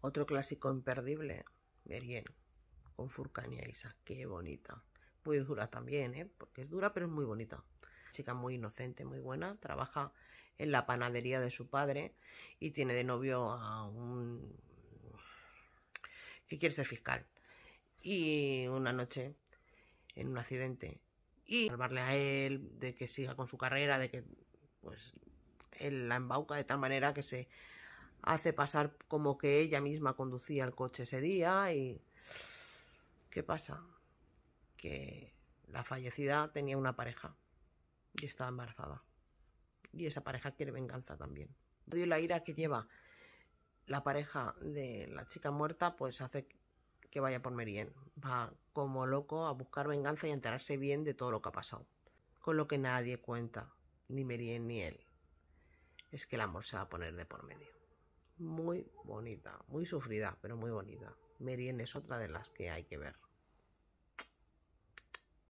Otro clásico imperdible, Meriel, con Furcania Isa. Qué bonita. Muy dura también, ¿eh? porque es dura pero es muy bonita. Chica muy inocente, muy buena. Trabaja en la panadería de su padre y tiene de novio a un... que quiere ser fiscal. Y una noche, en un accidente, y salvarle a él de que siga con su carrera, de que pues él la embauca de tal manera que se hace pasar como que ella misma conducía el coche ese día y... ¿Qué pasa? Que la fallecida tenía una pareja y estaba embarazada. Y esa pareja quiere venganza también. Y la ira que lleva la pareja de la chica muerta, pues hace que vaya por Merién. Va como loco a buscar venganza y a enterarse bien de todo lo que ha pasado. Con lo que nadie cuenta, ni Merien ni él, es que el amor se va a poner de por medio muy bonita, muy sufrida, pero muy bonita. Merien es otra de las que hay que ver.